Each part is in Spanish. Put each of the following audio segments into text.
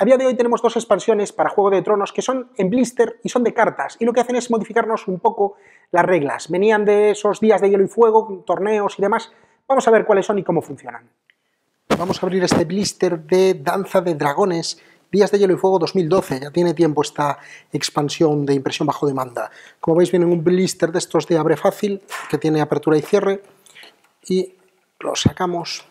A día de hoy tenemos dos expansiones para Juego de Tronos que son en blister y son de cartas, y lo que hacen es modificarnos un poco las reglas. Venían de esos días de hielo y fuego, torneos y demás. Vamos a ver cuáles son y cómo funcionan. Vamos a abrir este blister de Danza de Dragones, Días de Hielo y Fuego 2012. Ya tiene tiempo esta expansión de impresión bajo demanda. Como veis viene un blister de estos de abre fácil, que tiene apertura y cierre, y lo sacamos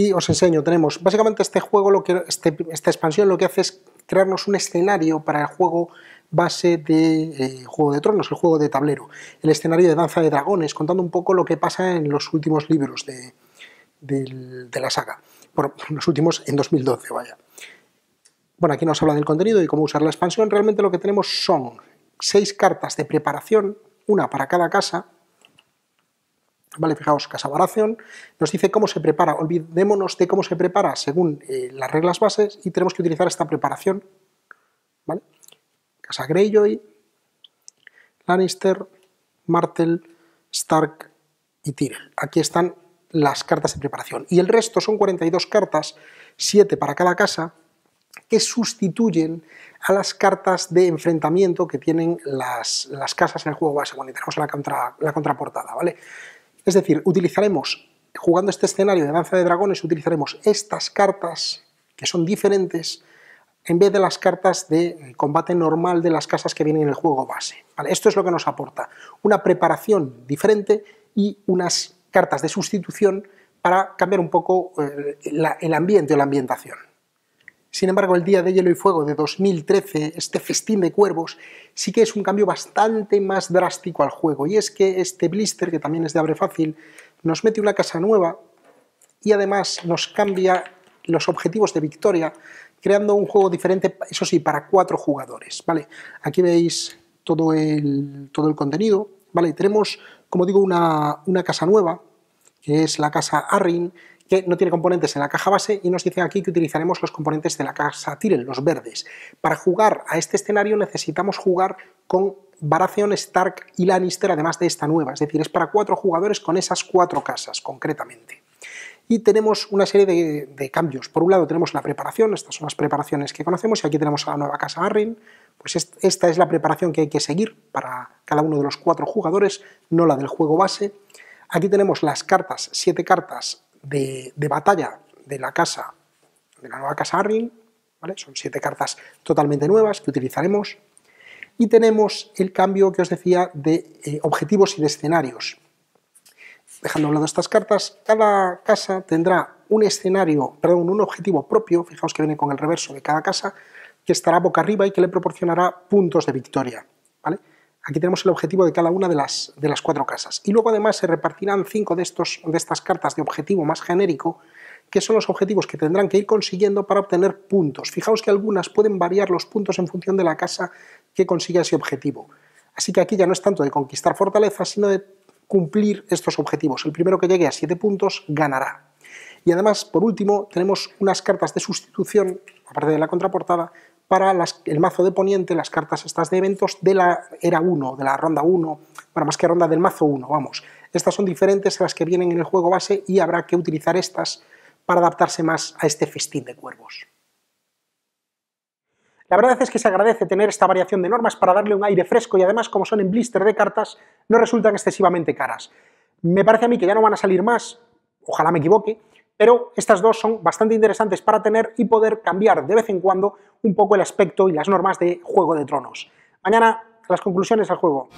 y os enseño, tenemos, básicamente este juego, lo que, este, esta expansión lo que hace es crearnos un escenario para el juego base de eh, Juego de Tronos, el juego de tablero, el escenario de Danza de Dragones, contando un poco lo que pasa en los últimos libros de, la saga, bueno, los últimos en 2012, vaya. Bueno, aquí nos habla del contenido y cómo usar la expansión, realmente lo que tenemos son seis cartas de preparación, una para cada casa, Vale, fijaos, casa Varación nos dice cómo se prepara. Olvidémonos de cómo se prepara según eh, las reglas bases y tenemos que utilizar esta preparación. ¿Vale? Casa Greyjoy, Lannister, Martel, Stark y Tyrell. Aquí están las cartas de preparación. Y el resto son 42 cartas, 7 para cada casa, que sustituyen a las cartas de enfrentamiento que tienen las, casas en el juego base. cuando tenemos la, contra, la contraportada, ¿vale? Es decir, utilizaremos, jugando este escenario de Danza de Dragones, utilizaremos estas cartas que son diferentes en vez de las cartas de combate normal de las casas que vienen en el juego base. Esto es lo que nos aporta, una preparación diferente y unas cartas de sustitución para cambiar un poco eh, el ambiente o la ambientación. Sin embargo, el Día de Hielo y Fuego de 2013, este festín de cuervos, sí que es un cambio bastante más drástico al juego. Y es que este blister, que también es de abre fácil, nos mete una casa nueva y además nos cambia los objetivos de victoria, creando un juego diferente, eso sí, para cuatro jugadores. ¿vale? Aquí veis todo el, todo el contenido. ¿vale? Tenemos, como digo, una, una casa nueva, que es la casa Arrin, que no tiene componentes en la caja base y nos dice aquí que utilizaremos los componentes de la casa Tyrell, los verdes. Para jugar a este escenario necesitamos jugar con Baratheon, Stark y Lannister, además de esta nueva, es decir, es para cuatro jugadores con esas cuatro casas concretamente y tenemos una serie de, cambios. Por un lado tenemos la preparación, estas son las preparaciones que conocemos, y aquí tenemos a la nueva casa Arryn, pues esta es la preparación que hay que seguir para cada uno de los cuatro jugadores, no la del juego base. Aquí tenemos las cartas, siete cartas de, batalla de la casa, de la nueva casa ring Son siete cartas totalmente nuevas que utilizaremos. Y tenemos el cambio que os decía de eh, objetivos y de escenarios. Dejando a un lado estas cartas, cada casa tendrá un escenario, perdón, un objetivo propio, fijaos que viene con el reverso de cada casa, que estará boca arriba y que le proporcionará puntos de victoria. Aquí tenemos el objetivo de cada una de las, de las cuatro casas. Y luego además se repartirán cinco de, estos, de estas cartas de objetivo más genérico, que son los objetivos que tendrán que ir consiguiendo para obtener puntos. Fijaos que algunas pueden variar los puntos en función de la casa que consiga ese objetivo. Así que aquí ya no es tanto de conquistar fortalezas, sino de cumplir estos objetivos. El primero que llegue a siete puntos ganará. Y además, por último, tenemos unas cartas de sustitución, aparte de la contraportada, para el mazo de Poniente, las cartas estas de eventos de la era 1, de la ronda 1, bueno, más que ronda del mazo 1, vamos. Estas son diferentes a las que vienen en el juego base y habrá que utilizar estas para adaptarse más a este festín de cuervos. La verdad es que se agradece tener esta variación de normas para darle un aire fresco y además, como son en blister de cartas, no resultan excesivamente caras. Me parece a mí que ya no van a salir más, ojalá me equivoque, pero estas dos son bastante interesantes para tener y poder cambiar de vez en cuando un poco el aspecto y las normas de Juego de Tronos. Mañana las conclusiones al juego.